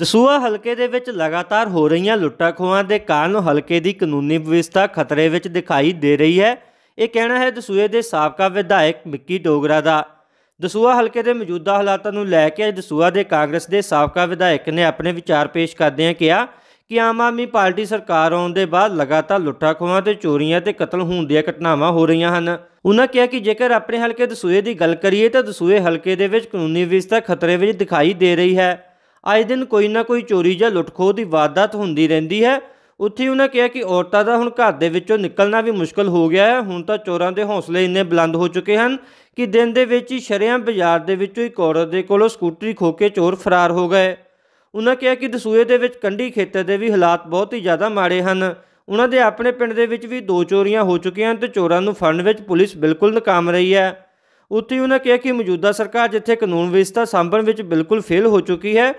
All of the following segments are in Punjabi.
ਦਸੂਆ ਹਲਕੇ ਦੇ ਵਿੱਚ ਲਗਾਤਾਰ ਹੋ ਰਹੀਆਂ ਲੁੱਟਾਂ ਖੋਹਾਂ ਦੇ ਕਾਰਨ ਹਲਕੇ ਦੀ ਕਾਨੂੰਨੀ ਵਿਵਸਥਾ ਖਤਰੇ ਵਿੱਚ ਦਿਖਾਈ ਦੇ ਰਹੀ ਹੈ ਇਹ ਕਹਿਣਾ ਹੈ ਦਸੂਏ ਦੇ ਸਾਬਕਾ ਵਿਧਾਇਕ ਮਿੱਕੀ ਡੋਗਰਾ ਦਾ ਦਸੂਆ ਹਲਕੇ ਦੇ ਮੌਜੂਦਾ ਹਾਲਾਤਾਂ ਨੂੰ ਲੈ ਕੇ ਦਸੂਆ ਦੇ ਕਾਂਗਰਸ ਦੇ ਸਾਬਕਾ ਵਿਧਾਇਕ ਨੇ ਆਪਣੇ ਵਿਚਾਰ ਪੇਸ਼ ਕਰਦਿਆਂ ਕਿਹਾ ਕਿ ਆਮ ਆਦਮੀ ਪਾਰਟੀ ਸਰਕਾਰ ਆਉਣ ਦੇ ਬਾਅਦ ਲਗਾਤਾਰ ਲੁੱਟਾਂ ਖੋਹਾਂ ਤੇ ਚੋਰੀਆਂ ਤੇ ਕਤਲ ਹੋਣ ਦੀਆਂ ਘਟਨਾਵਾਂ ਹੋ ਰਹੀਆਂ ਹਨ ਉਹਨਾਂ ਕਿਹਾ ਕਿ ਜੇਕਰ ਆਪਣੇ ਹਲਕੇ ਦਸੂਏ ਦੀ ਗੱਲ ਕਰੀਏ ਤਾਂ ਦਸੂਏ ਹਲਕੇ ਦੇ ਵਿੱਚ ਕਾਨੂੰਨੀ ਵਿਵਸਥਾ ਖਤਰੇ ਵਿੱਚ ਦਿਖਾਈ ਦੇ ਰਹੀ ਹੈ ਅੱਜ ਦਿਨ ਕੋਈ ਨਾ ਕੋਈ ਚੋਰੀ ਜਾਂ ਲੁੱਟਖੋਹ ਦੀ ਵਾਰਦਾਤ ਹੁੰਦੀ ਰਹਿੰਦੀ ਹੈ ਉੱਥੇ ਉਹਨਾਂ ਕਿਹਾ ਕਿ ਔਰਤਾਂ ਦਾ ਹੁਣ ਘਰ ਦੇ ਵਿੱਚੋਂ ਨਿਕਲਣਾ ਵੀ ਮੁਸ਼ਕਲ ਹੋ ਗਿਆ ਹੈ ਹੁਣ ਤਾਂ ਚੋਰਾਂ ਦੇ ਹੌਸਲੇ ਇੰਨੇ ਬੁਲੰਦ ਹੋ ਚੁੱਕੇ ਹਨ ਕਿ ਦਿਨ ਦੇ ਵਿੱਚ ਹੀ ਸ਼ਰਿਆਂ ਬਾਜ਼ਾਰ ਦੇ ਵਿੱਚੋਂ ਇੱਕ ਔਰਤ ਦੇ ਕੋਲੋਂ ਸਕੂਟਰੀ ਖੋ ਕੇ ਚੋਰ ਫਰਾਰ ਹੋ ਗਏ ਉਹਨਾਂ ਕਿਹਾ ਕਿ ਦਸੂਏ ਦੇ ਵਿੱਚ ਕੰਢੀ ਖੇਤਰ ਦੇ ਵੀ ਹਾਲਾਤ ਬਹੁਤ ਹੀ ਜ਼ਿਆਦਾ ਮਾੜੇ ਹਨ ਉਹਨਾਂ ਦੇ ਆਪਣੇ ਪਿੰਡ ਦੇ ਵਿੱਚ ਵੀ ਦੋ ਚੋਰੀਆਂ ਹੋ ਚੁੱਕੀਆਂ ਹਨ ਤੇ ਚੋਰਾਂ ਨੂੰ ਫੜਨ ਵਿੱਚ ਪੁਲਿਸ ਬਿਲਕੁਲ ਨਾਕਾਮ ਰਹੀ ਹੈ ਉੱਥੇ ਉਹਨਾਂ ਕਿਹਾ ਕਿ ਮੌਜੂਦਾ ਸਰਕਾਰ ਜਿੱਥੇ ਕਾਨੂੰਨ ਵਿਵਸਥਾ ਸੰਭਣ ਵਿੱਚ ਬਿਲਕੁਲ ਫੇਲ ਹੋ ਚੁੱਕੀ ਹੈ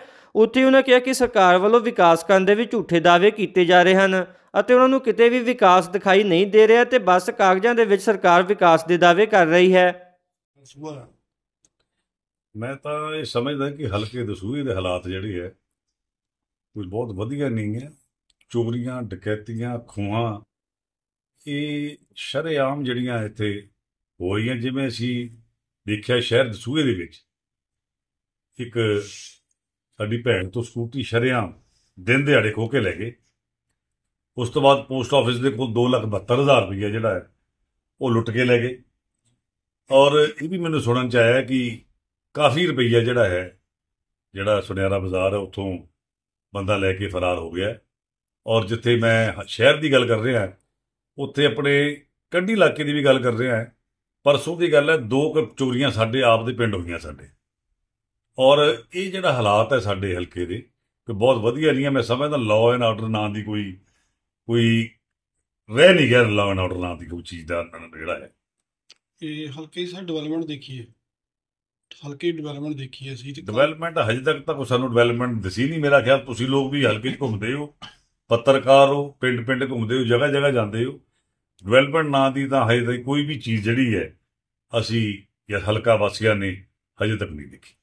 ਉੱਥੇ ਉਹਨਾਂ ਕਿਹਾ ਕਿ ਸਰਕਾਰ ਵੱਲੋਂ ਵਿਕਾਸ ਕਰਨ ਦੇ ਵੀ ਝੂਠੇ ਦਾਅਵੇ ਕੀਤੇ ਜਾ ਰਹੇ ਹਨ ਅਤੇ ਉਹਨਾਂ ਨੂੰ ਕਿਤੇ ਵੀ ਵਿਕਾਸ ਦਿਖਾਈ ਨਹੀਂ ਦੇ ਰਿਹਾ ਤੇ ਬਸ ਕਾਗਜ਼ਾਂ ਦੇ ਵਿੱਚ ਸਰਕਾਰ ਵਿਕਾਸ ਦੇ ਦਾਅਵੇ ਕਰ ਰਹੀ ਹੈ ਮੈਂ ਤਾਂ ਇਹ ਸਮਝਦਾ ਕਿ ਹਲਕੇ ਦਸੂਹੇ ਦੇ ਹਾਲਾਤ ਜਿਹੜੇ ਹੈ ਕੁਝ ਬਹੁਤ ਵਧੀਆ ਨਹੀਂ ਹੈ ਚੋਰੀਆਂ ਡਕੈਤੀਆਂ ਖੂਹਾਂ ਇਹ ਸ਼ਰੇਆਮ ਜਿਹੜੀਆਂ ਇੱਥੇ ਹੋਈਆਂ ਜਿਵੇਂ ਅਸੀਂ ਦੇਖਿਆ ਸ਼ਹਿਰ ਦਸੂਏ ਦੇ ਵਿੱਚ ਇੱਕ ਸਾਡੀ ਭੈਣ ਤੋਂ ਸਕੂਟੀ ਸ਼ਰਿਆਂ ਦਿਨ ਦਿਹਾੜੇ ਖੋ ਕੇ ਲੈ ਗਏ ਉਸ ਤੋਂ ਬਾਅਦ ਪੋਸਟ ਆਫਿਸ ਦੇ ਕੋਲ 272000 ਰੁਪਏ ਜਿਹੜਾ ਹੈ ਉਹ ਲੁੱਟ ਕੇ ਲੈ ਗਏ ਔਰ ਇਹ ਵੀ ਮੈਨੂੰ ਸੁਣਨ ਚ ਆਇਆ ਕਿ ਕਾਫੀ ਰੁਪਈਆ ਜਿਹੜਾ ਹੈ ਜਿਹੜਾ ਸੁਨਿਆਰਾ ਬਾਜ਼ਾਰ ਹੈ ਉੱਥੋਂ ਬੰਦਾ ਲੈ ਕੇ ਫਰਾਰ ਹੋ ਗਿਆ ਔਰ ਜਿੱਥੇ ਮੈਂ ਸ਼ਹਿਰ ਦੀ ਗੱਲ ਕਰ ਰਿਹਾ ਉੱਥੇ ਆਪਣੇ ਕੱਢੀ ਇਲਾਕੇ ਦੀ ਵੀ ਗੱਲ ਕਰ ਰਿਹਾ ਹਾਂ ਪਰਸੋਂ ਦੀ ਗੱਲ ਹੈ ਦੋ ਚੋਰੀਆਂ ਸਾਡੇ ਆਪ ਦੇ ਪਿੰਡ ਹੋਈਆਂ ਸਾਡੇ ਔਰ ਇਹ ਜਿਹੜਾ ਹਾਲਾਤ ਹੈ ਸਾਡੇ ਹਲਕੇ ਦੇ ਕਿ ਬਹੁਤ ਵਧੀਆ ਨਹੀਂ ਹੈ ਮੈਂ ਸਮਝਦਾ ਲਾਅ ਐਂਡ ਆਰਡਰ ਨਾਂ ਦੀ ਕੋਈ ਕੋਈ ਰਹਿ ਨਹੀਂ ਗਿਆ ਲਾਅ ਐਂਡ ਆਰਡਰ ਨਾਂ ਦੀ ਕੋਈ ਚੀਜ਼ ਦਾ ਜਿਹੜਾ ਹੈ ਇਹ ਹਲਕੇ ਸਾਡੇ ਡਿਵੈਲਪਮੈਂਟ ਦੇਖੀਏ ਹਲਕੇ ਡਿਵੈਲਪਮੈਂਟ ਦੇਖੀਏ ਸੀ ਡਿਵੈਲਪਮੈਂਟ ਹਜੇ ਤੱਕ ਤਾਂ ਕੋਈ ਸਾਨੂੰ ਡਿਵੈਲਪਮੈਂਟ ਦਿਸੀ ਨਹੀਂ ਮੇਰਾ ਖਿਆਲ ਤੁਸੀਂ ਲੋਕ ਵੀ ਹਲਕੇ ਘੁੰਮਦੇ ਹੋ ਪੱਤਰਕਾਰ ਹੋ ਪਿੰਡ-ਪਿੰਡ ਘੁੰਮਦੇ ਹੋ ਜਗ੍ਹਾ-ਜਗ੍ਹਾ ਜਾਂਦੇ ਹੋ ਡਿਵੈਲਪਮੈਂਟ ਨਾਂ ਦੀ ਤਾਂ ਹਜੇ ਤੱਕ ਕੋਈ ਵੀ ਚੀਜ਼ ਜਿਹੜੀ ਹੈ ਅਸੀਂ ਜਾਂ ਹਲਕਾ ਵਾਸੀਆਂ ਨੇ ਹਜੇ ਤੱਕ ਨਹੀਂ ਦੇਖੀ